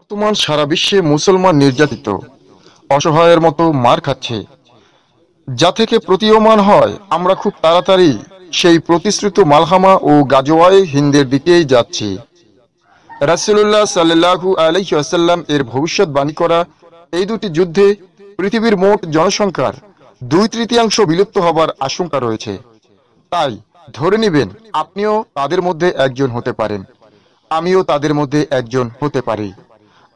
বর্তমান সারা বিশ্বে মুসলমান নির্যাতিত অসহায়ের মতো মার খাচ্ছে যা থেকে প্রতীয়মান হয় আমরা খুব তাড়াতাড়ি সেই প্রতিশ্রুত মালহামা ও গাজোয়ায় হিন্দের দিকেই যাচ্ছি রাসেলুল্লাহ সাল্লু আলহ্লাম এর এর ভবিষ্যৎবাণী করা এই দুটি যুদ্ধে পৃথিবীর মোট জনসংখ্যার দুই তৃতীয়াংশ বিলুপ্ত হবার আশঙ্কা রয়েছে তাই ধরে নিবেন আপনিও তাদের মধ্যে একজন হতে পারেন আমিও তাদের মধ্যে একজন হতে পারি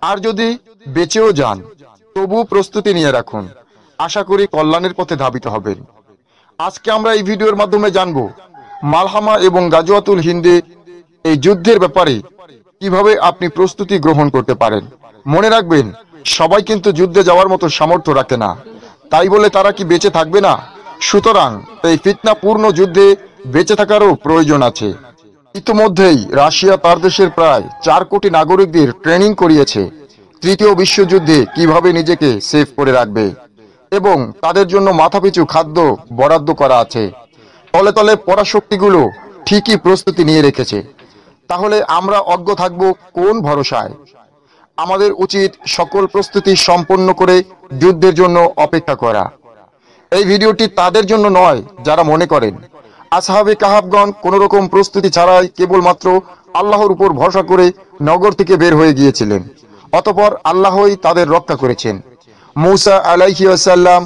আর যদি বেঁচেও যান তবু প্রস্তুতি নিয়ে রাখুন আশা করি কল্যাণের পথে ধাবিত হবেন আজকে আমরা এই ভিডিওর মাধ্যমে জানব মালহামা এবং গাজুয়াতুল হিন্দে এই যুদ্ধের ব্যাপারে কিভাবে আপনি প্রস্তুতি গ্রহণ করতে পারেন মনে রাখবেন সবাই কিন্তু যুদ্ধে যাওয়ার মতো সামর্থ্য রাখে না তাই বলে তারা কি বেঁচে থাকবে না সুতরাং এই ফিতনাপূর্ণ যুদ্ধে বেঁচে থাকারও প্রয়োজন আছে ইতিমধ্যেই রাশিয়া তার দেশের প্রায় চার কোটি নাগরিকদের ট্রেনিং করিয়েছে তৃতীয় বিশ্বযুদ্ধে কিভাবে নিজেকে সেফ করে রাখবে এবং তাদের জন্য মাথাপিছু খাদ্য বরাদ্দ করা আছে তলে তলে পরাশক্তিগুলো ঠিকই প্রস্তুতি নিয়ে রেখেছে তাহলে আমরা অজ্ঞ থাকব কোন ভরসায় আমাদের উচিত সকল প্রস্তুতি সম্পন্ন করে যুদ্ধের জন্য অপেক্ষা করা এই ভিডিওটি তাদের জন্য নয় যারা মনে করেন আসহাবে কাহাবগণ কোন রকম প্রস্তুতি ছাড়াই কেবলমাত্র আল্লাহর উপর ভরসা করে নগর থেকে বের হয়ে গিয়েছিলেন অতপর আল্লাহই তাদের রক্ষা করেছেন মৌসা আলাইহিয়াসাল্লাম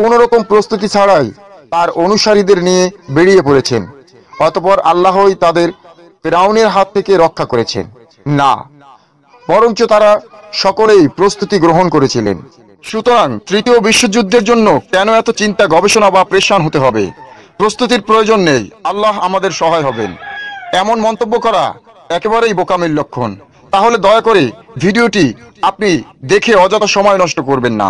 কোন রকম প্রস্তুতি ছাড়াই তার অনুসারীদের নিয়ে বেরিয়ে পড়েছেন অতপর আল্লাহই তাদের রাউনের হাত থেকে রক্ষা করেছেন না বরঞ্চ তারা সকলেই প্রস্তুতি গ্রহণ করেছিলেন সুতরাং তৃতীয় বিশ্বযুদ্ধের জন্য কেন এত চিন্তা গবেষণা বা প্রেশান হতে হবে প্রস্তুতির প্রয়োজন নেই আল্লাহ আমাদের সহায় হবেন এমন মন্তব্য করা একেবারেই বোকামির লক্ষণ তাহলে দয়া করে ভিডিওটি আপনি দেখে অযথা সময় নষ্ট করবেন না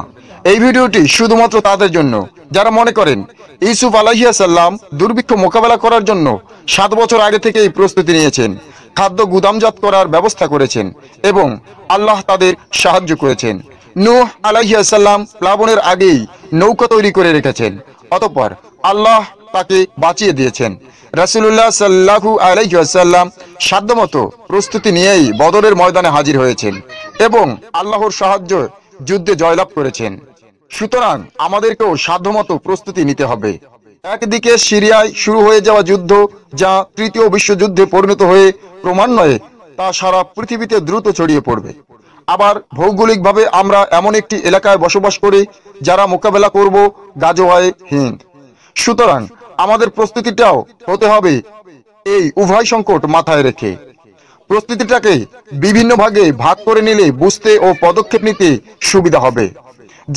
এই ভিডিওটি শুধুমাত্র তাদের জন্য যারা মনে করেন ইউসুফ আলাহিয়া সাল্লাম দুর্ভিক্ষ মোকাবেলা করার জন্য সাত বছর আগে থেকে এই প্রস্তুতি নিয়েছেন খাদ্য গুদামজাত করার ব্যবস্থা করেছেন এবং আল্লাহ তাদের সাহায্য করেছেন নূহ আলাহিয়া সাল্লাম প্লাবনের আগেই নৌকা তৈরি করে রেখেছেন অতঃপর আল্লাহ তাকে বাঁচিয়ে দিয়েছেন রাসুল্লাহ সাল্লাহু আলাইসাল্লাম সাধ্যমতো প্রস্তুতি নিয়েই বদরের ময়দানে হাজির হয়েছেন এবং আল্লাহর সাহায্য যুদ্ধে জয়লাভ করেছেন সুতরাং আমাদেরকেও সাধ্যমতো প্রস্তুতি নিতে হবে একদিকে সিরিয়ায় শুরু হয়ে যাওয়া যুদ্ধ যা তৃতীয় বিশ্বযুদ্ধে পরিণত হয়ে ক্রমান্বয়ে তা সারা পৃথিবীতে দ্রুত ছড়িয়ে পড়বে আবার ভৌগোলিকভাবে আমরা এমন একটি এলাকায় বসবাস করি যারা মোকাবেলা করব গাজোয়ায় হিন্দ সুতরাং আমাদের প্রস্তুতিটাও হতে হবে এই উভয় সংকট মাথায় রেখে প্রস্তুতিটাকে বিভিন্ন ভাগে ভাগ করে নিলে বুঝতে ও পদক্ষেপ নিতে সুবিধা হবে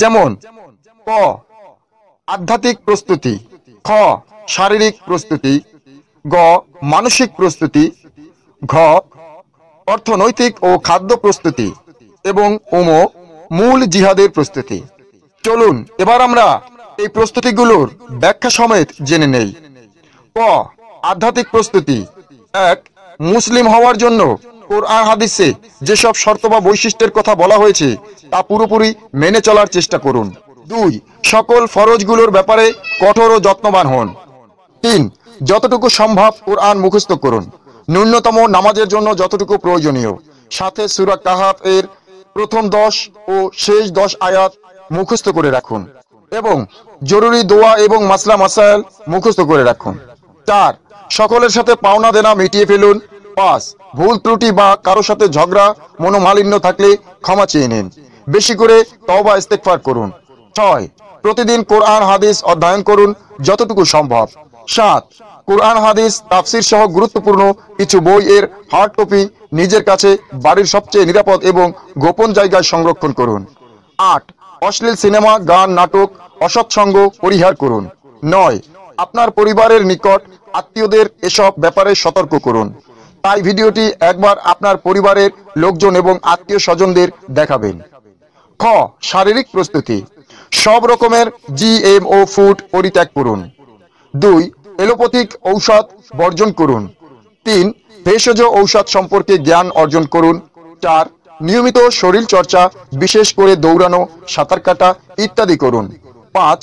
যেমন ক আধ্যাত্মিক প্রস্তুতি খ শারীরিক প্রস্তুতি গ মানসিক প্রস্তুতি ঘ অর্থনৈতিক ও খাদ্য প্রস্তুতি এবং ওমো মূল জিহাদের প্রস্তুতি চলুন এবার আমরা এই প্রস্তুতিগুলোর ব্যাখ্যা সমেত জেনে নেই ক আধ্যাত্মিক প্রস্তুতি এক মুসলিম হওয়ার জন্য কোরআন হাদিসে যেসব শর্ত বা বৈশিষ্ট্যের কথা বলা হয়েছে তা পুরোপুরি মেনে চলার চেষ্টা করুন দুই সকল ফরজগুলোর ব্যাপারে কঠোর ও যত্নবান হন তিন যতটুকু সম্ভব কোরআন মুখস্থ করুন ন্যূনতম নামাজের জন্য যতটুকু প্রয়োজনীয় সাথে সুরা কাহাফ এর প্রথম দশ ও শেষ দশ আয়াত মুখস্থ করে রাখুন এবং জরুরি দোয়া এবং মাসলা মাসাইল মুখস্থ করে রাখুন চার সকলের সাথে পাওনা দেনা মিটিয়ে ফেলুন পাঁচ ভুল ত্রুটি বা কারো সাথে ঝগড়া মনোমালিন্য থাকলে ক্ষমা চেয়ে নিন বেশি করে তবা ইস্তেকফার করুন ছয় প্রতিদিন কোরআন হাদিস অধ্যয়ন করুন যতটুকু সম্ভব সাত কোরআন হাদিস তাফসির সহ গুরুত্বপূর্ণ কিছু বই এর হার্ড কপি নিজের কাছে বাড়ির সবচেয়ে নিরাপদ এবং গোপন জায়গায় সংরক্ষণ করুন আট অশ্লীল সিনেমা গান নাটক অসৎসঙ্গ পরিহার করুন নয় আপনার পরিবারের নিকট আত্মীয়দের এসব ব্যাপারে সতর্ক করুন তাই ভিডিওটি একবার আপনার পরিবারের লোকজন এবং আত্মীয় স্বজনদের দেখাবেন খ শারীরিক প্রস্তুতি সব রকমের জিএমও ফুড পরিত্যাগ করুন দুই এলোপথিক ঔষধ বর্জন করুন তিন ভেষজ ঔষধ সম্পর্কে জ্ঞান অর্জন করুন চার নিয়মিত শরীর চর্চা বিশেষ করে দৌড়ানো সাঁতার কাটা ইত্যাদি করুন পাঁচ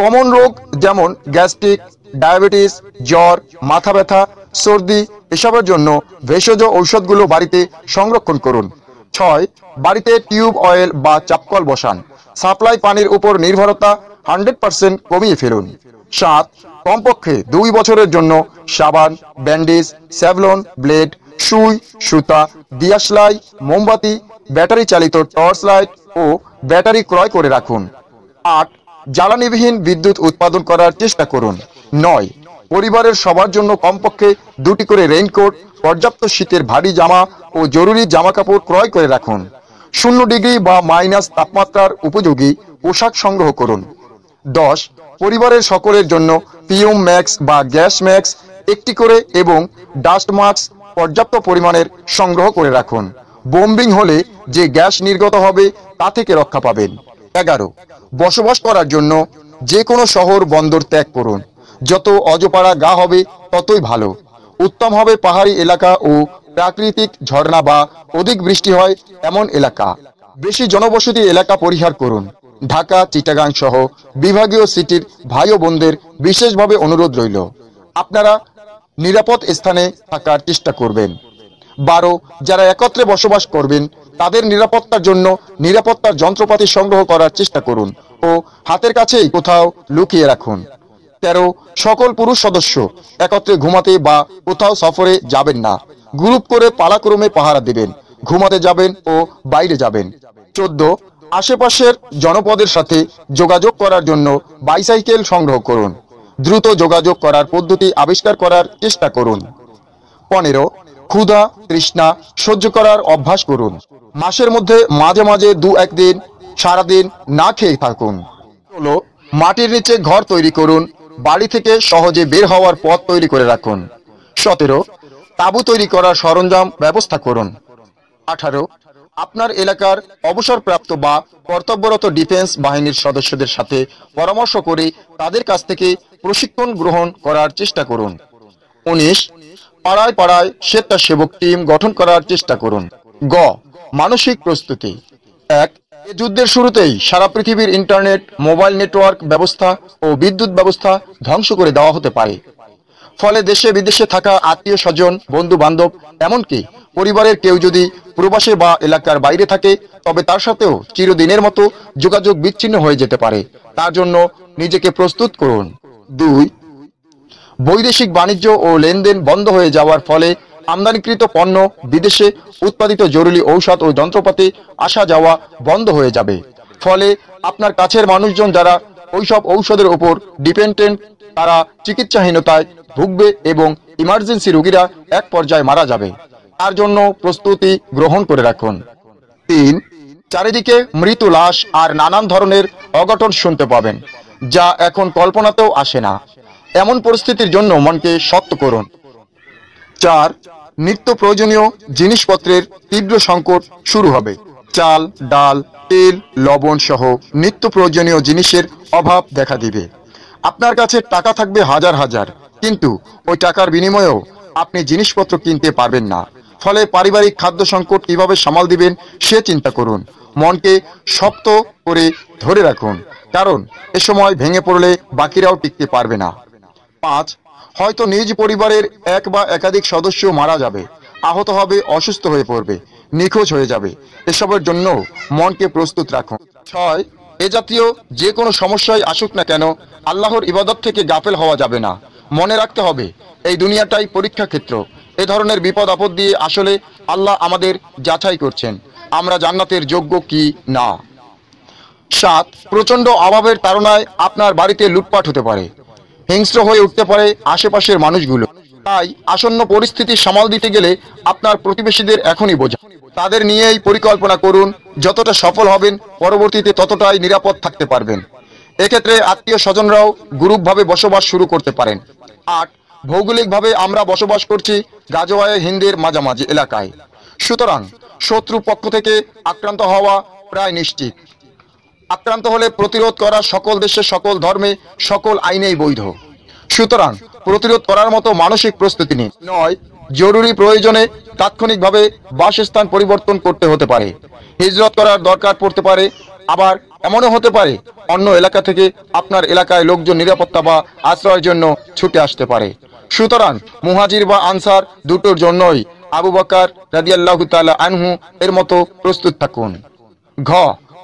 কমন রোগ যেমন গ্যাস্ট্রিক ডায়াবেটিস জ্বর মাথা ব্যথা সর্দি এসবের জন্য ভেষজ ঔষধগুলো বাড়িতে সংরক্ষণ করুন ছয় বাড়িতে টিউব অয়েল বা চাপকল বসান সাপ্লাই পানির উপর নির্ভরতা হান্ড্রেড পার্সেন্ট কমিয়ে ফেলুন সাত কমপক্ষে দুই বছরের জন্য সাবান ব্যান্ডেজ স্যাভলন ব্লেড সুই সুতা দিয়াশলাই মোমবাতি ব্যাটারি চালিত টর্চ লাইট ও ব্যাটারি ক্রয় করে রাখুন আট জ্বালানিবিহীন বিদ্যুৎ উৎপাদন করার চেষ্টা করুন নয় পরিবারের সবার জন্য কমপক্ষে দুটি করে রেইনকোট পর্যাপ্ত শীতের ভারী জামা ও জরুরি জামা কাপড় ক্রয় করে রাখুন শূন্য ডিগ্রি বা মাইনাস তাপমাত্রার উপযোগী পোশাক সংগ্রহ করুন দশ পরিবারের সকলের জন্য পিউম ম্যাক্স বা গ্যাস ম্যাক্স একটি করে এবং ডাস্ট মাস্ক পর্যাপ্ত পরিমাণের সংগ্রহ করে রাখুন বোম্বিং হলে যে গ্যাস নির্গত হবে তা থেকে রক্ষা পাবেন এগারো বসবাস করার জন্য যে কোনো শহর বন্দর ত্যাগ করুন যত অজপাড়া গা হবে ততই ভালো উত্তম হবে পাহাড়ি এলাকা ও প্রাকৃতিক ঝর্ণা বা অধিক বৃষ্টি হয় এমন এলাকা বেশি জনবসতি এলাকা পরিহার করুন ঢাকা চিটাগাং সহ বিভাগীয় সিটির ভাই ও বোনদের বিশেষভাবে অনুরোধ রইল আপনারা নিরাপদ স্থানে থাকার চেষ্টা করবেন বারো যারা একত্রে বসবাস করবেন তাদের নিরাপত্তার জন্য নিরাপত্তার যন্ত্রপাতি সংগ্রহ করার চেষ্টা করুন ও হাতের কাছেই কোথাও লুকিয়ে রাখুন তেরো সকল পুরুষ সদস্য একত্রে ঘুমাতে বা কোথাও সফরে যাবেন না গ্রুপ করে পালাক্রমে পাহারা দিবেন ঘুমাতে যাবেন ও বাইরে যাবেন চোদ্দ আশেপাশের জনপদের সাথে যোগাযোগ করার জন্য বাইসাইকেল সংগ্রহ করুন দ্রুত যোগাযোগ করার পদ্ধতি আবিষ্কার করার চেষ্টা করুন পনেরো ক্ষুধা তৃষ্ণা সহ্য করার অভ্যাস করুন মাসের মধ্যে মাঝে মাঝে দু একদিন সারাদিন না খেয়ে থাকুন হলো মাটির নিচে ঘর তৈরি করুন বাড়ি থেকে সহজে বের হওয়ার পথ তৈরি করে রাখুন সতেরো তাবু তৈরি করার সরঞ্জাম ব্যবস্থা করুন আঠারো আপনার এলাকার অবসরপ্রাপ্ত বা কর্তব্যরত ডিফেন্স বাহিনীর সদস্যদের সাথে পরামর্শ করে তাদের কাছ থেকে প্রশিক্ষণ গ্রহণ করার চেষ্টা করুন উনিশ পাড়ায় পাড়ায় স্বেচ্ছাসেবক টিম গঠন করার চেষ্টা করুন গ মানসিক প্রস্তুতি এক যুদ্ধের শুরুতেই সারা পৃথিবীর ইন্টারনেট মোবাইল নেটওয়ার্ক ব্যবস্থা ও বিদ্যুৎ ব্যবস্থা ধ্বংস করে দেওয়া হতে পারে ফলে দেশে বিদেশে থাকা আত্মীয় স্বজন বন্ধু বান্ধব এমনকি পরিবারের কেউ যদি প্রবাসে বা এলাকার বাইরে থাকে তবে তার সাথেও চিরদিনের মতো যোগাযোগ বিচ্ছিন্ন হয়ে যেতে পারে তার জন্য নিজেকে প্রস্তুত করুন দুই বৈদেশিক বাণিজ্য ও লেনদেন বন্ধ হয়ে যাওয়ার ফলে আমদানিকৃত পণ্য বিদেশে উৎপাদিত জরুরি ঔষধ ও যন্ত্রপাতি আসা যাওয়া বন্ধ হয়ে যাবে ফলে আপনার কাছের মানুষজন যারা ওইসব ঔষধের ওপর ডিপেন্ডেন্ট তারা চিকিৎসাহীনতায় ভুগবে এবং ইমার্জেন্সি রোগীরা এক পর্যায়ে মারা যাবে তার জন্য প্রস্তুতি গ্রহণ করে রাখুন তিন চারিদিকে মৃত লাশ আর নানান ধরনের অঘটন শুনতে পাবেন যা এখন কল্পনাতেও আসে না এমন পরিস্থিতির জন্য মনকে শক্ত করুন চার নিত্য প্রয়োজনীয় জিনিসপত্রের তীব্র সংকট শুরু হবে চাল ডাল তেল লবণ সহ নিত্য প্রয়োজনীয় জিনিসের অভাব দেখা দিবে আপনার কাছে টাকা থাকবে হাজার হাজার কিন্তু ওই টাকার বিনিময়েও আপনি জিনিসপত্র কিনতে পারবেন না ফলে পারিবারিক খাদ্য সংকট কিভাবে সামাল দিবেন সে চিন্তা করুন মনকে শক্ত করে ধরে রাখুন কারণ এ সময় ভেঙে পড়লে বাকিরাও টিকতে পারবে না পাঁচ হয়তো নিজ পরিবারের এক বা একাধিক সদস্য মারা যাবে আহত হবে অসুস্থ হয়ে পড়বে নিখোঁজ হয়ে যাবে এসবের জন্য মনকে প্রস্তুত রাখুন ছয় এ জাতীয় যে কোনো সমস্যায় আসুক না কেন আল্লাহর ইবাদত থেকে গাফেল হওয়া যাবে না মনে রাখতে হবে এই দুনিয়াটাই পরীক্ষা ক্ষেত্র এ ধরনের বিপদ আপদ দিয়ে আসলে আল্লাহ আমাদের যাচাই করছেন আমরা জান্নাতের যোগ্য কি না সাত প্রচণ্ড অভাবের তাড়নায় আপনার বাড়িতে লুটপাট হতে পারে হিংস্র হয়ে উঠতে পারে আশেপাশের মানুষগুলো তাই আসন্ন পরিস্থিতি সামাল দিতে গেলে আপনার প্রতিবেশীদের এখনই বোঝা তাদের নিয়েই পরিকল্পনা করুন যতটা সফল হবেন পরবর্তীতে ততটাই নিরাপদ থাকতে পারবেন এক্ষেত্রে আত্মীয় স্বজনরাও গ্রুপভাবে বসবাস শুরু করতে পারেন আট ভৌগোলিকভাবে আমরা বসবাস করছি গাজোয়ায় হিন্দের মাঝামাঝি এলাকায় সুতরাং শত্রু পক্ষ থেকে আক্রান্ত হওয়া প্রায় নিশ্চিত আক্রান্ত হলে প্রতিরোধ করা সকল দেশে সকল ধর্মে সকল আইনেই বৈধ সুতরাং প্রতিরোধ করার মতো মানসিক প্রস্তুতি নেই নয় জরুরি প্রয়োজনে তাৎক্ষণিকভাবে বাসস্থান পরিবর্তন করতে হতে পারে হিজরত করার দরকার পড়তে পারে আবার এমনও হতে পারে অন্য এলাকা থেকে আপনার এলাকায় লোকজন নিরাপত্তা বা আশ্রয়ের জন্য ছুটে আসতে পারে সুতরাং মুহাজির বা আনসার দুটোর জন্যই আবু বাকার রাজিয়াল্লাহু তালা আনহু এর মতো প্রস্তুত থাকুন ঘ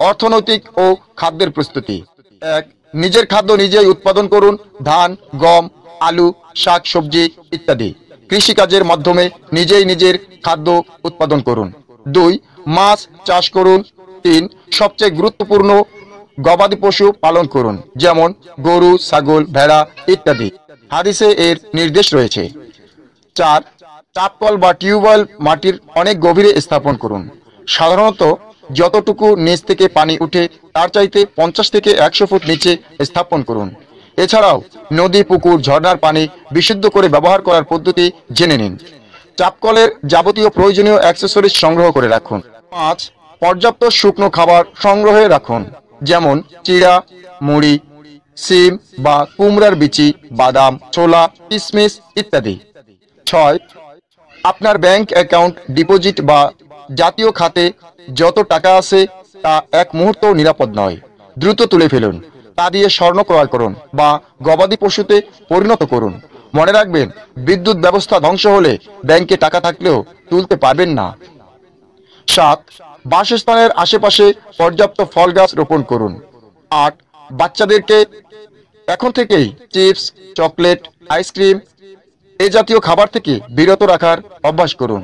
অর্থনৈতিক ও খাদ্যের প্রস্তুতি এক নিজের খাদ্য নিজেই উৎপাদন করুন ধান গম আলু শাক সবজি ইত্যাদি কৃষিকাজের মাধ্যমে নিজেই নিজের খাদ্য উৎপাদন করুন দুই মাছ চাষ করুন তিন সবচেয়ে গুরুত্বপূর্ণ গবাদি পশু পালন করুন যেমন গরু ছাগল ভেড়া ইত্যাদি হাদিসে এর নির্দেশ রয়েছে চার চাপ কল বা টিউবওয়েল মাটির অনেক গভীরে স্থাপন করুন সাধারণত যতটুকু নিচ থেকে পানি উঠে তার চাইতে পঞ্চাশ থেকে একশো ফুট নিচে স্থাপন করুন এছাড়াও নদী পুকুর ঝর্নার পানি বিশুদ্ধ করে ব্যবহার করার পদ্ধতি জেনে নিন চাপকলের যাবতীয় প্রয়োজনীয় অ্যাক্সেসরিজ সংগ্রহ করে রাখুন পাঁচ পর্যাপ্ত শুকনো খাবার সংগ্রহে রাখুন যেমন চিড়া মুড়ি সিম বা কুমড়ার বিচি বাদাম ছোলা কিসমিস ইত্যাদি ছয় আপনার ব্যাংক অ্যাকাউন্ট ডিপোজিট বা জাতীয় খাতে যত টাকা আছে তা এক মুহূর্ত নিরাপদ নয় দ্রুত তুলে ফেলুন তা দিয়ে স্বর্ণ ক্রয় করুন বা গবাদি পশুতে পরিণত করুন মনে রাখবেন বিদ্যুৎ ব্যবস্থা ধ্বংস হলে ব্যাংকে টাকা থাকলেও তুলতে পারবেন না সাত বাসস্থানের আশেপাশে পর্যাপ্ত ফল গাছ রোপণ করুন আট বাচ্চাদেরকে এখন থেকেই চিপস চকলেট আইসক্রিম এ জাতীয় খাবার থেকে বিরত রাখার অভ্যাস করুন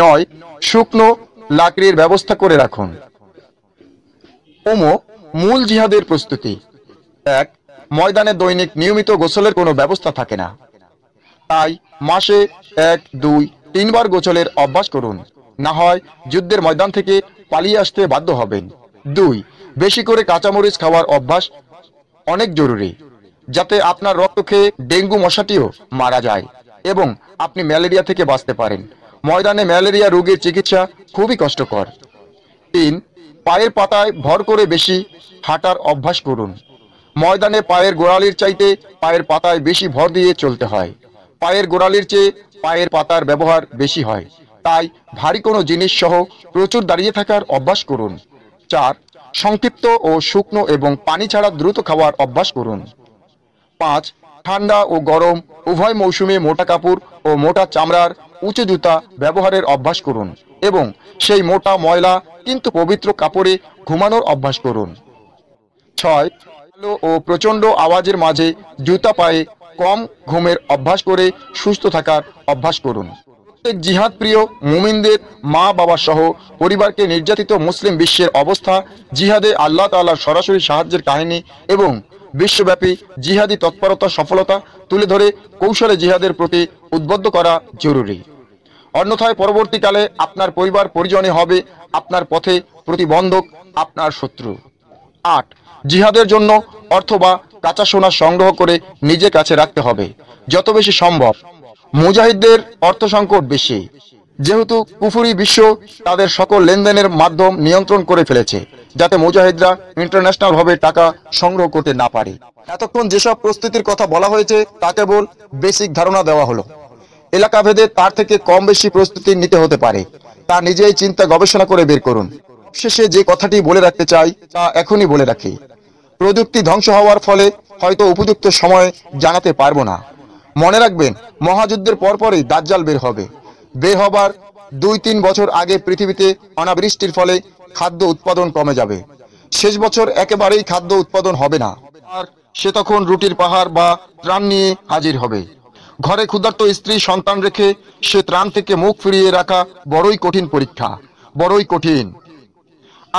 নয় শুকনো লাকড়ির ব্যবস্থা করে রাখুন ওমো মূল জিহাদের প্রস্তুতি এক ময়দানে দৈনিক নিয়মিত গোসলের কোনো ব্যবস্থা থাকে না তাই মাসে এক দুই তিনবার গোসলের অভ্যাস করুন না হয় যুদ্ধের ময়দান থেকে পালিয়ে আসতে বাধ্য হবেন দুই বেশি করে কাঁচামরিচ খাওয়ার অভ্যাস অনেক জরুরি যাতে আপনার রক্ত খেয়ে ডেঙ্গু মশাটিও মারা যায় এবং আপনি ম্যালেরিয়া থেকে বাঁচতে পারেন ময়দানে ম্যালেরিয়া রোগীর চিকিৎসা খুবই কষ্টকর তিন পায়ের পাতায় ভর করে বেশি হাঁটার অভ্যাস করুন ময়দানে পায়ের গোড়ালির চাইতে পায়ের পাতায় বেশি ভর দিয়ে চলতে হয় পায়ের গোড়ালির চেয়ে পায়ের পাতার ব্যবহার বেশি হয় তাই ভারী কোনো জিনিস সহ প্রচুর দাঁড়িয়ে থাকার অভ্যাস করুন চার সংক্ষিপ্ত ও শুকনো এবং পানি ছাড়া দ্রুত খাওয়ার অভ্যাস করুন পাঁচ ঠান্ডা ও গরম উভয় মৌসুমে মোটা কাপড় ও মোটা চামড়ার উঁচু জুতা ব্যবহারের অভ্যাস করুন এবং সেই মোটা ময়লা কিন্তু পবিত্র কাপড়ে ঘুমানোর অভ্যাস করুন ছয় আলো ও প্রচণ্ড আওয়াজের মাঝে জুতা পায়ে কম ঘুমের অভ্যাস করে সুস্থ থাকার অভ্যাস করুন প্রত্যেক জিহাদ প্রিয় মুমিনদের মা বাবা সহ পরিবারকে নির্যাতিত মুসলিম বিশ্বের অবস্থা জিহাদে আল্লাহ তাল্লাহ সরাসরি সাহায্যের কাহিনী এবং বিশ্বব্যাপী জিহাদি তৎপরতা সফলতা তুলে ধরে কৌশলে জিহাদের প্রতি উদ্বুদ্ধ করা জরুরি অন্যথায় পরবর্তীকালে আপনার পরিবার পরিজনে হবে আপনার পথে প্রতিবন্ধক আপনার শত্রু আট জিহাদের জন্য অর্থ বা কাঁচা সোনা সংগ্রহ করে নিজে কাছে রাখতে হবে যত বেশি সম্ভব মুজাহিদদের অর্থ সংকট বেশি যেহেতু কুফুরি বিশ্ব তাদের সকল লেনদেনের মাধ্যম নিয়ন্ত্রণ করে ফেলেছে যাতে মুজাহিদরা ইন্টারন্যাশনাল ভাবে টাকা সংগ্রহ করতে না পারে এতক্ষণ যেসব প্রস্তুতির কথা বলা হয়েছে তা কেবল বেসিক ধারণা দেওয়া হলো এলাকা ভেদে তার থেকে কম বেশি প্রস্তুতি নিতে হতে পারে তা নিজেই চিন্তা গবেষণা করে বের করুন শেষে যে কথাটি বলে রাখতে চাই তা এখনই বলে রাখি প্রযুক্তি ধ্বংস হওয়ার ফলে হয়তো উপযুক্ত সময় জানাতে পারবো না মনে রাখবেন মহাযুদ্ধের পরপরই দাজ্জাল বের হবে বের হবার দুই তিন বছর আগে পৃথিবীতে অনাবৃষ্টির ফলে খাদ্য উৎপাদন কমে যাবে শেষ বছর একেবারেই খাদ্য উৎপাদন হবে না আর সে তখন রুটির পাহাড় বা ত্রাণ নিয়ে হাজির হবে ঘরে ক্ষুদার্ত স্ত্রী সন্তান রেখে সে ত্রাণ থেকে মুখ ফিরিয়ে রাখা বড়ই কঠিন পরীক্ষা বড়ই কঠিন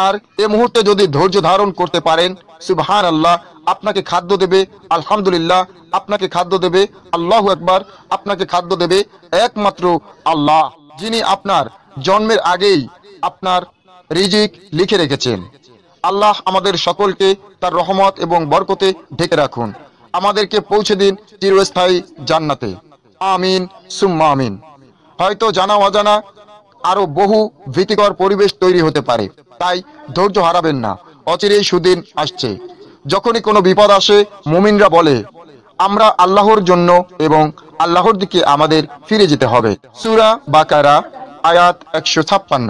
আর এ মুহূর্তে যদি ধৈর্য ধারণ করতে পারেন সুবহান আল্লাহ আপনাকে খাদ্য দেবে আলহামদুলিল্লাহ আপনাকে খাদ্য দেবে আল্লাহ একবার আপনাকে খাদ্য দেবে একমাত্র আল্লাহ যিনি আপনার জন্মের আগেই আপনার রিজিক লিখে রেখেছেন আল্লাহ আমাদের সকলকে তার রহমত এবং বরকতে ঢেকে রাখুন আমাদেরকে পৌঁছে দিন চিরস্থায়ী জান্নাতে আমিন সুম্মা আমিন হয়তো জানা অজানা আরো বহু ভীতিকর পরিবেশ তৈরি হতে পারে তাই ধৈর্য হারাবেন না অচিরেই সুদিন আসছে যখনই কোনো বিপদ আসে মুমিনরা বলে আমরা আল্লাহর জন্য এবং আল্লাহর দিকে আমাদের ফিরে যেতে হবে সুরা বাকারা আয়াত একশো ছাপ্পান্ন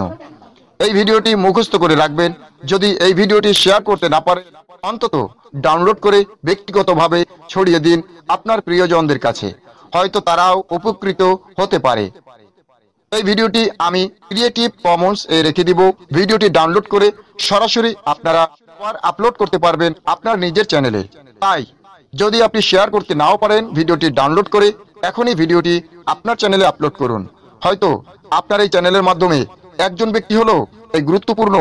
এই ভিডিওটি মুখস্থ করে রাখবেন যদি এই ভিডিওটি শেয়ার করতে না পারে অন্তত ডাউনলোড করে ব্যক্তিগতভাবে ছড়িয়ে দিন আপনার প্রিয়জনদের কাছে হয়তো তারাও উপকৃত হতে পারে এই ভিডিওটি আমি ক্রিয়েটিভ কমন্স এ রেখে দিব ভিডিওটি ডাউনলোড করে সরাসরি আপনারা আপলোড করতে পারবেন আপনার নিজের চ্যানেলে তাই যদি আপনি শেয়ার করতে নাও পারেন ভিডিওটি ডাউনলোড করে এখনই ভিডিওটি আপনার চ্যানেলে আপলোড করুন হয়তো আপনার এই চ্যানেলের মাধ্যমে একজন ব্যক্তি হলো এই গুরুত্বপূর্ণ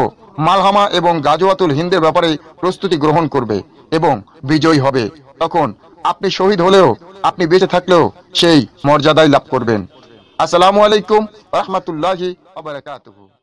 মালহামা এবং গাজওয়াতুল হিন্দের ব্যাপারে প্রস্তুতি গ্রহণ করবে এবং বিজয়ী হবে তখন আপনি শহীদ হলেও আপনি বেঁচে থাকলেও সেই মর্যাদাই লাভ করবেন আসসালামু আলাইকুম রহমতুল্লাহ